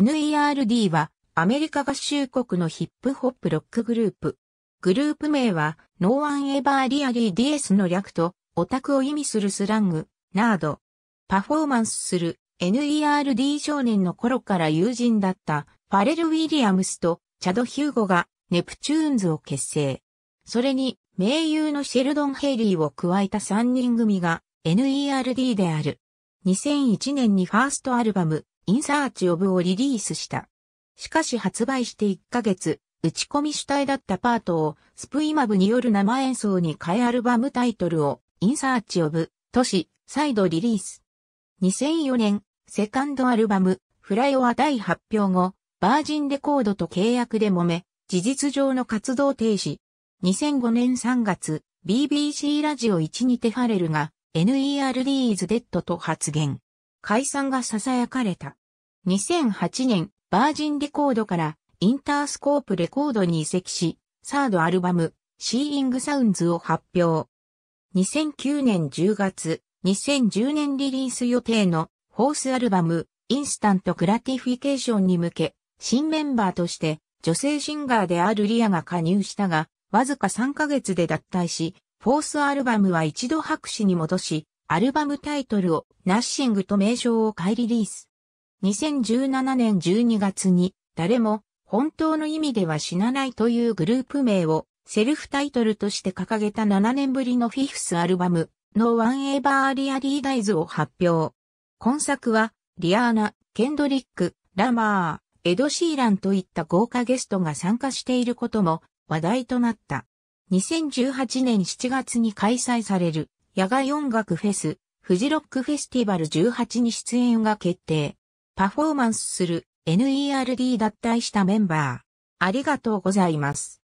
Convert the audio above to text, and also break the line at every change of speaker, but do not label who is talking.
NERD はアメリカ合衆国のヒップホップロックグループ。グループ名は No One Ever Really DS の略とオタクを意味するスラング、ナード。パフォーマンスする NERD 少年の頃から友人だったファレル・ウィリアムスとチャド・ヒューゴがネプチューンズを結成。それに盟友のシェルドン・ヘイリーを加えた3人組が NERD である。2001年にファーストアルバム、インサーチオブをリリースした。しかし発売して1ヶ月、打ち込み主体だったパートをスプイマブによる生演奏に変えアルバムタイトルをインサーチオブ、都市、再度リリース。2004年、セカンドアルバム、フライオア第発表後、バージンレコードと契約で揉め、事実上の活動停止。2005年3月、BBC ラジオ1にてファレルが、NERD is dead と発言。解散が囁かれた。2008年、バージンレコードからインタースコープレコードに移籍し、サードアルバム、シーイングサウンズを発表。2009年10月、2010年リリース予定のホースアルバム、インスタントグラティフィケーションに向け、新メンバーとして女性シンガーであるリアが加入したが、わずか3ヶ月で脱退し、フォースアルバムは一度白紙に戻し、アルバムタイトルをナッシングと名称を買いリリース。2017年12月に誰も本当の意味では死なないというグループ名をセルフタイトルとして掲げた7年ぶりのフィフスアルバムのワンエーバーリアリーダイズを発表。今作はリアーナ、ケンドリック、ラマー、エド・シーランといった豪華ゲストが参加していることも話題となった。2018年7月に開催される野外音楽フェス、フジロックフェスティバル18に出演が決定。パフォーマンスする NERD 脱退したメンバー。ありがとうございます。